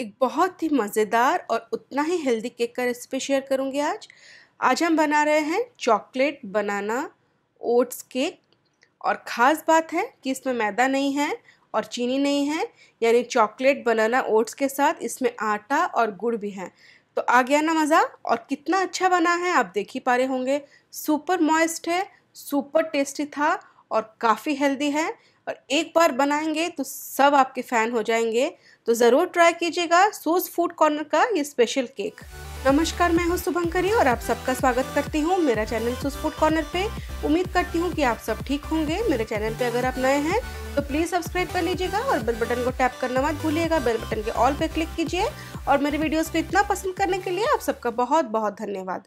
एक बहुत ही मज़ेदार और उतना ही हेल्दी केक का रेसिपी शेयर करूँगी आज आज हम बना रहे हैं चॉकलेट बनाना ओट्स केक और ख़ास बात है कि इसमें मैदा नहीं है और चीनी नहीं है यानी चॉकलेट बनाना ओट्स के साथ इसमें आटा और गुड़ भी है तो आ गया ना मज़ा और कितना अच्छा बना है आप देख ही पा रहे होंगे सुपर मॉइस्ट है सुपर टेस्टी था और काफ़ी हेल्दी है और एक बार बनाएंगे तो सब आपके फ़ैन हो जाएंगे तो ज़रूर ट्राई कीजिएगा सोज फूड कॉर्नर का ये स्पेशल केक नमस्कार मैं हूँ शुभंकरी और आप सबका स्वागत करती हूँ मेरा चैनल सोज फूड कॉर्नर पे उम्मीद करती हूँ कि आप सब ठीक होंगे मेरे चैनल पे अगर आप नए हैं तो प्लीज़ सब्सक्राइब कर लीजिएगा और बेल बटन को टैप करना मत भूलिएगा बेल बटन के ऑल पे क्लिक कीजिए और मेरे वीडियोज़ को इतना पसंद करने के लिए आप सबका बहुत बहुत धन्यवाद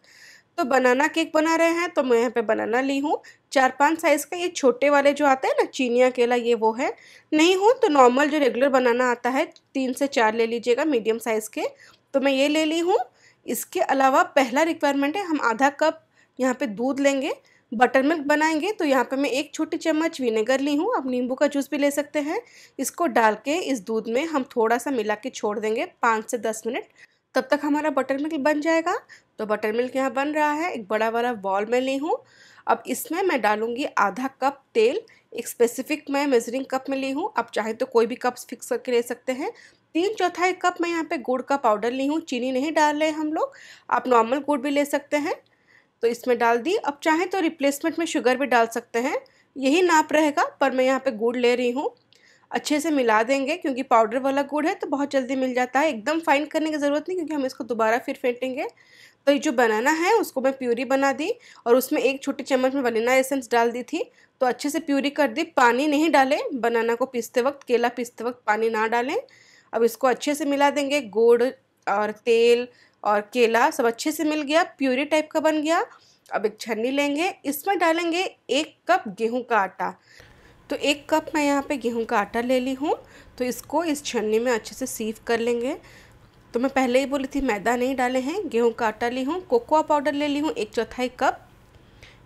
तो बनाना केक बना रहे हैं तो मैं यहाँ पे बनाना ली हूँ चार पांच साइज़ का ये छोटे वाले जो आते हैं ना चीनिया केला ये वो है नहीं हो तो नॉर्मल जो रेगुलर बनाना आता है तीन से चार ले लीजिएगा मीडियम साइज़ के तो मैं ये ले ली हूँ इसके अलावा पहला रिक्वायरमेंट है हम आधा कप यहाँ पर दूध लेंगे बटर मिल्क बनाएंगे तो यहाँ पे मैं एक छोटी चम्मच विनेगर ली हूँ आप नींबू का जूस भी ले सकते हैं इसको डाल के इस दूध में हम थोड़ा सा मिला के छोड़ देंगे पाँच से दस मिनट तब तक हमारा बटर मिल्क बन जाएगा तो बटर मिल्क यहाँ बन रहा है एक बड़ा वाला बॉल मैं ली हूँ अब इसमें मैं डालूँगी आधा कप तेल एक स्पेसिफिक मैं मेजरिंग कप में ली हूँ आप चाहें तो कोई भी कप फिक्स करके ले सकते हैं तीन चौथाई कप मैं यहाँ पे गुड़ का पाउडर ली हूँ चीनी नहीं डाल रहे हम लोग आप नॉर्मल गुड़ भी ले सकते हैं तो इसमें डाल दी अब चाहें तो रिप्लेसमेंट में शुगर भी डाल सकते हैं यही नाप रहेगा पर मैं यहाँ पर गुड़ ले रही हूँ अच्छे से मिला देंगे क्योंकि पाउडर वाला गुड़ है तो बहुत जल्दी मिल जाता है एकदम फाइन करने की ज़रूरत नहीं क्योंकि हम इसको दोबारा फिर फेंटेंगे तो ये जो बनाना है उसको मैं प्यूरी बना दी और उसमें एक छोटी चम्मच में वनीला एसेंस डाल दी थी तो अच्छे से प्यूरी कर दी पानी नहीं डालें बनाना को पीसते वक्त केला पीसते वक्त पानी ना डालें अब इसको अच्छे से मिला देंगे गुड़ और तेल और केला सब अच्छे से मिल गया प्यूरी टाइप का बन गया अब एक छन्नी लेंगे इसमें डालेंगे एक कप गेहूं का आटा तो एक कप मैं यहाँ पे गेहूं का आटा ले ली हूँ तो इसको इस छन्नी में अच्छे से सीव कर लेंगे तो मैं पहले ही बोली थी मैदा नहीं डाले हैं गेहूं का आटा ली हूँ कोकोआ पाउडर ले ली हूँ एक चौथाई कप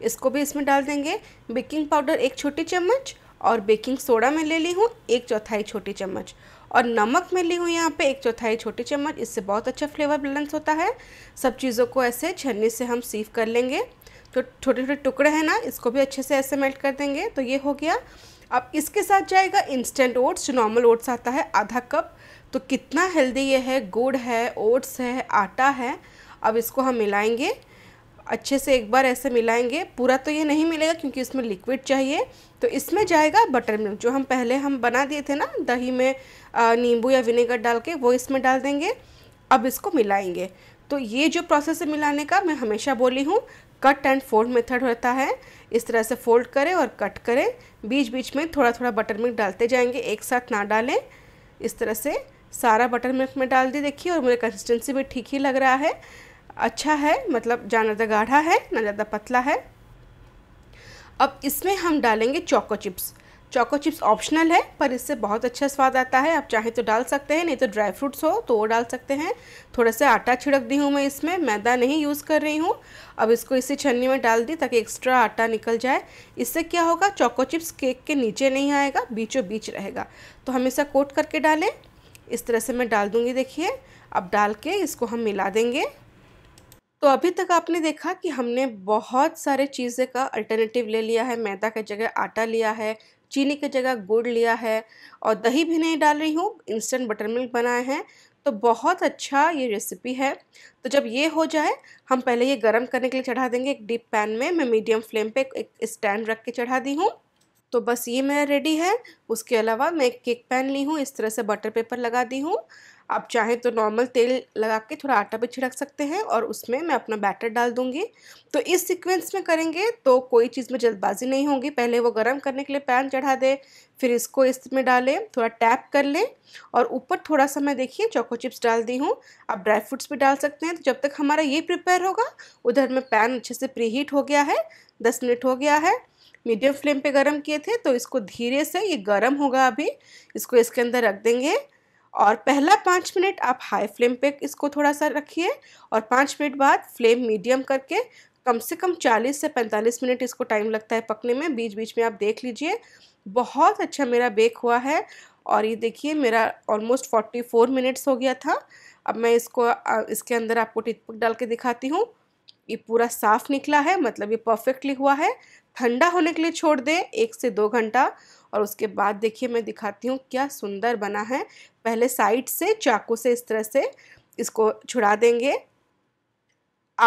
इसको भी इसमें डाल देंगे बेकिंग पाउडर एक छोटी चम्मच और बेकिंग सोडा में ले ली हूँ एक चौथाई छोटी चम्मच और नमक में ली हूँ यहाँ पे एक चौथाई छोटी चम्मच इससे बहुत अच्छा फ्लेवर बैलेंस होता है सब चीज़ों को ऐसे छन्नी से हम सीव कर लेंगे तो छोटे छोटे टुकड़े हैं ना इसको भी अच्छे से ऐसे मेल्ट कर देंगे तो ये हो गया अब इसके साथ जाएगा इंस्टेंट ओट्स जो नॉर्मल ओट्स आता है आधा कप तो कितना हेल्दी ये है गुड़ है ओट्स है आटा है अब इसको हम मिलाएंगे अच्छे से एक बार ऐसे मिलाएंगे पूरा तो ये नहीं मिलेगा क्योंकि इसमें लिक्विड चाहिए तो इसमें जाएगा बटर मिल्क जो हम पहले हम बना दिए थे ना दही में नींबू या विनेगर डाल के वो इसमें डाल देंगे अब इसको मिलाएंगे तो ये जो प्रोसेस है मिलाने का मैं हमेशा बोली हूँ कट एंड फोल्ड मेथड होता है इस तरह से फोल्ड करें और कट करें बीच बीच में थोड़ा थोड़ा बटर मिल्क डालते जाएंगे एक साथ ना डालें इस तरह से सारा बटर मिल्क में डाल दी देखिए और मुझे कंसिस्टेंसी भी ठीक ही लग रहा है अच्छा है मतलब जहाँ ज़्यादा गाढ़ा है ना ज़्यादा पतला है अब इसमें हम डालेंगे choco chips choco chips optional है पर इससे बहुत अच्छा स्वाद आता है आप चाहे तो डाल सकते हैं नहीं तो ड्राई फ्रूट्स हो तो वो डाल सकते हैं थोड़ा सा आटा छिड़क दी हूँ मैं इसमें मैदा नहीं यूज़ कर रही हूँ अब इसको इसी छन्नी में डाल दी ताकि एक्स्ट्रा आटा निकल जाए इससे क्या होगा चोको चिप्स केक के नीचे नहीं आएगा बीचों बीच रहेगा तो हम इसे कोट करके डालें इस तरह से मैं डाल दूँगी देखिए अब डाल के इसको हम मिला देंगे तो अभी तक आपने देखा कि हमने बहुत सारे चीज़ें का अल्टरनेटिव ले लिया है मैदा के जगह आटा लिया है चीनी की जगह गुड़ लिया है और दही भी नहीं डाल रही हूँ इंस्टेंट बटर मिल्क बनाए हैं तो बहुत अच्छा ये रेसिपी है तो जब ये हो जाए हम पहले ये गरम करने के लिए चढ़ा देंगे एक डीप पैन में मैं मीडियम फ्लेम पे एक स्टैंड रख के चढ़ा दी हूँ तो बस ये मेरा रेडी है उसके अलावा मैं केक पैन ली हूँ इस तरह से बटर पेपर लगा दी हूँ आप चाहें तो नॉर्मल तेल लगा के थोड़ा आटा भी छिड़क सकते हैं और उसमें मैं अपना बैटर डाल दूँगी तो इस सीक्वेंस में करेंगे तो कोई चीज़ में जल्दबाजी नहीं होगी पहले वो गर्म करने के लिए पैन चढ़ा दे फिर इसको इसमें डालें थोड़ा टैप कर लें और ऊपर थोड़ा सा मैं देखिए चोको चिप्स डाल दी हूँ आप ड्राई फ्रूट्स भी डाल सकते हैं तो जब तक हमारा ये प्रिपेयर होगा उधर में पैन अच्छे से प्री हीट हो गया है दस मिनट हो गया है मीडियम फ्लेम पे गरम किए थे तो इसको धीरे से ये गरम होगा अभी इसको इसके अंदर रख देंगे और पहला पाँच मिनट आप हाई फ्लेम पे इसको थोड़ा सा रखिए और पाँच मिनट बाद फ्लेम मीडियम करके कम से कम 40 से 45 मिनट इसको टाइम लगता है पकने में बीच बीच में आप देख लीजिए बहुत अच्छा मेरा बेक हुआ है और ये देखिए मेरा ऑलमोस्ट 44 मिनट्स हो गया था अब मैं इसको इसके अंदर आपको टिकपक डाल के दिखाती हूँ ये पूरा साफ़ निकला है मतलब ये परफेक्टली हुआ है ठंडा होने के लिए छोड़ दें एक से दो घंटा और उसके बाद देखिए मैं दिखाती हूँ क्या सुंदर बना है पहले साइड से चाकू से इस तरह से इसको छुड़ा देंगे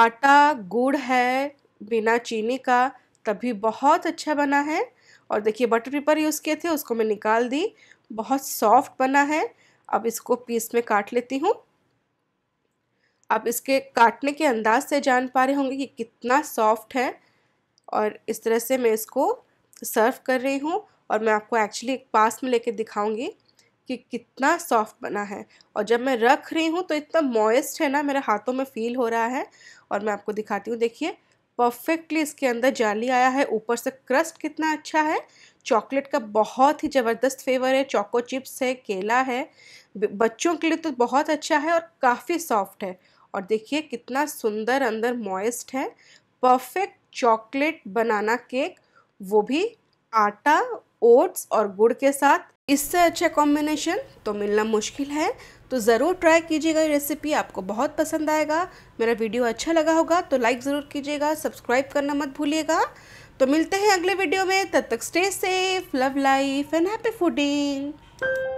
आटा गुड़ है बिना चीनी का तभी बहुत अच्छा बना है और देखिए बटर पेपर यूज़ किए थे उसको मैं निकाल दी बहुत सॉफ्ट बना है अब इसको पीस में काट लेती हूँ आप इसके काटने के अंदाज से जान पा रहे होंगे कि कितना सॉफ्ट है और इस तरह से मैं इसको सर्व कर रही हूँ और मैं आपको एक्चुअली एक पास में लेके दिखाऊंगी कि कितना सॉफ्ट बना है और जब मैं रख रही हूँ तो इतना मॉइस्ट है ना मेरे हाथों में फील हो रहा है और मैं आपको दिखाती हूँ देखिए परफेक्टली इसके अंदर जाली आया है ऊपर से क्रस्ट कितना अच्छा है चॉकलेट का बहुत ही ज़बरदस्त फ्लेवर है चॉको चिप्स है केला है बच्चों के लिए तो बहुत अच्छा है और काफ़ी सॉफ्ट है और देखिए कितना सुंदर अंदर मॉइस्ट है परफेक्ट चॉकलेट बनाना केक वो भी आटा ओट्स और गुड़ के साथ इससे अच्छा कॉम्बिनेशन तो मिलना मुश्किल है तो ज़रूर ट्राई कीजिएगा ये रेसिपी आपको बहुत पसंद आएगा मेरा वीडियो अच्छा लगा होगा तो लाइक ज़रूर कीजिएगा सब्सक्राइब करना मत भूलिएगा तो मिलते हैं अगले वीडियो में तब तक stay safe love life and happy fooding